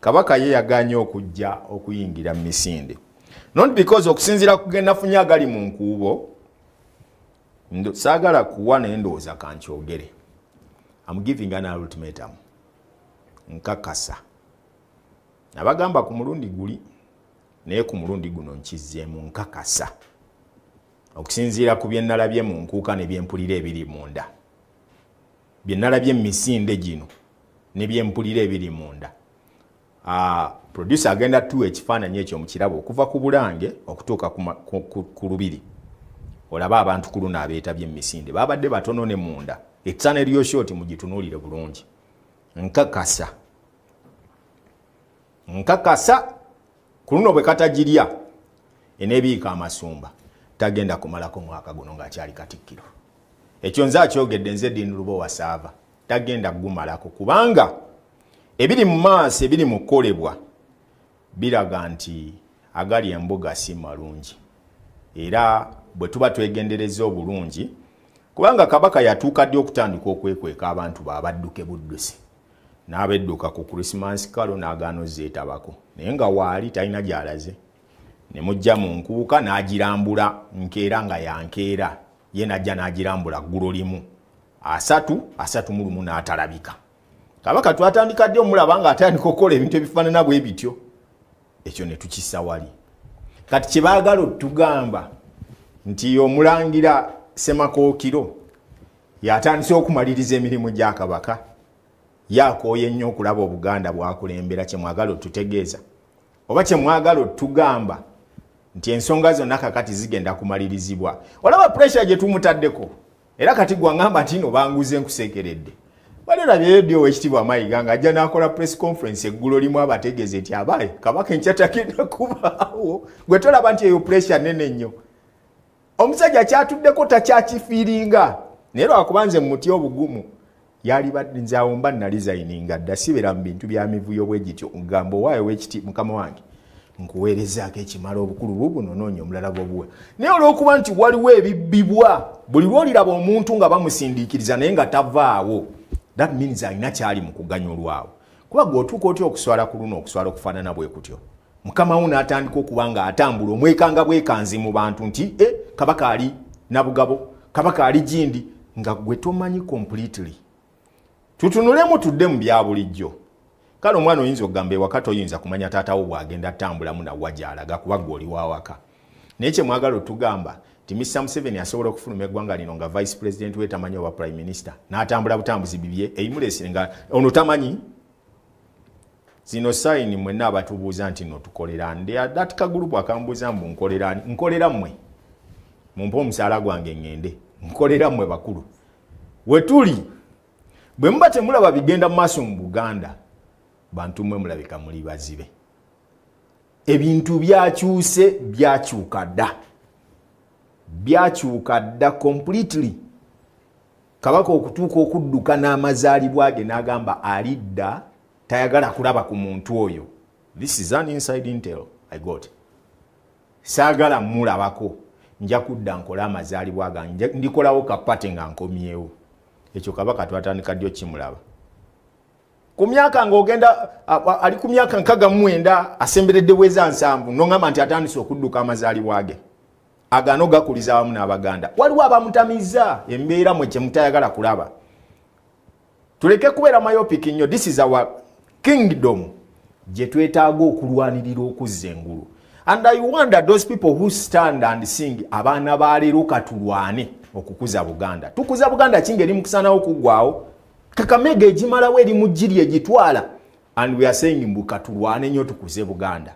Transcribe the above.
kabaka ye yaganye okujja okuyingira mu misinde not because okusinziira kugenda funya agali mu nkuubo saagala kuwa naye ndowooza kankyogere am giving an ultimatum nkakasa nabagamba ku mulundi guli naye ku mulundi guno nkizzeemu nkakasa okusinziira ku bye nalabye mu nkuuka ne byempulira ebiri munda bye nalabye mu misinde gino ne byempulira ebiri munda Ah, producer agenda t ekifaananyi ekyo mukirabo okuva ku bulange okutuuka ku lubiri olaba abantu ku luno abeetabye emisinde babadde batono ne munda ekisana eryosyo ti mugitunuulire bulungi nkakasa nkakasa ku luno bwe katagirya eneebiika amasumba tagenda kumalako mwaka guno ngaakyali katikkiro ekyo nze akyogedde nze eddiini luba owasaava tagenda gumalako kubanga ebiri mu maaso ebiri mu kukolebwa biraga nti agali embuga si malungi era bwe tuba twegendereza obulungi kubanga kabaka yatuuka ddi okutandika okwekweka abantu baabadduke budduse n'abedduka ku krisimansi kalo n'agaano zeetabako naye nga waali talina gy'alaze ne mujja mu nkuuka n'agirambula nkeera nga yankeera ye najja n'agirambula ggulo limu asatu asatu mulumu n'atalabika na kabaka twatandika ddi omulaba nga atandika okukola ebintu ebifaanana bwe bityo ekyo ne tukisa wali kati kyebaagala otugamba nti omulangira semakookiro yatandise okumaliriza emirimu gya kabaka yakooye ennyo okulaba obuganda bwakulembera kyemwagala otutegeeza oba kyemwagala otugamba nti ensonga zonna kakati zigenda kumalirizibwa olaba puresure gye tumutaddeko era kati gwaŋŋamba nti nobanguze nkusekeredde balirabye edi owekitibwa mayiga nga ajja nakola press conference eggulo limu abategeze nti abaye kabaka enkya takenda kubaawo gwe tolaba nti eyo puresya nene nnyo omusajja kyatuddeko takyakifiiringa naye lwakuba nze mumuti obugumu yalibadde nzeawo mba nali zaininga dda sibera mu bintu bya mivuyo bwegityo ngamba owaayo wekiti mukama wange nkuweerezaako ekimala obukulu bubuno noonya omulala bwobuwe naye olw'okuba nti waliwo ebibbibwa buli lwoliraba omuntu nga bamusindiikiriza naye nga tavaawo that means alina kyali mu kuganyulwawo kuba gweotuuka otya okuswala ku luno okuswala okufaanana bwe kutyo mukama wo n'atandika okuba nga atambula omwekanga bwekanzi mu bantu nti e kabaka ali nabugabo kabaka ali gindi nga gwe tomanyi completely tutunulemu tudde mu bya bulijjo kale omwana oyinza okugamba ewaka toyinza kumanya taatawo bwagenda atambulamu nawa gyalaga kuba gwe oliwo awaka naye kyemwagala otugamba ti misa museveni asobola okufuluma eggwanga lino nga vice president we tamanyi oba prime minister n'atambula butambuzi bibye eimulesire nga ono tamanyi zino sayini mwenna abatubuuza nti no tukolera ndeadatika gurupu akambuuza mbu nkolerani nkolera mmwe mumpe omusaala gwange ŋŋende nkolera mmwe bakulu we tuli bwe muba temulaba bigenda mu maaso mu buganda bantu mmwe mulabika muli bazibe ebintu byakyuse byakyuka dda byakyuka dda completely kabaka okutuuka okudduka n'amazaalibwa ge n'agamba alidda tayagala kulaba ku muntu oyo this is an inside intel i got saagala mulabako nja kudda nkole amazaalibwa gange ndikolawo kapate nga nkomyewo ekyo kabaka twatandika ddyo kimulaba ku myaka ngaogenda ali ku myaka nkagamu mwenda asemberedde weza nsanvu noŋamba nti atandise okudduka amazaalibwa ge agano gakuliza wamu n'abaganda waliwo abamutamiza embeera mwe kyemutayagala kulaba tuleke kubeera mayopiki nnyo this is our kingdom gye twetaaga okulwanirira okuzza engulu and i wonder those people who stand and sing abaana baleero katulwane okukuza buganda tukuza buganda kinga erimukusanawo okuggwawo kakamega egimalawo erimugiri egitwala and we are saying mbu katulwane nnyo tukuze buganda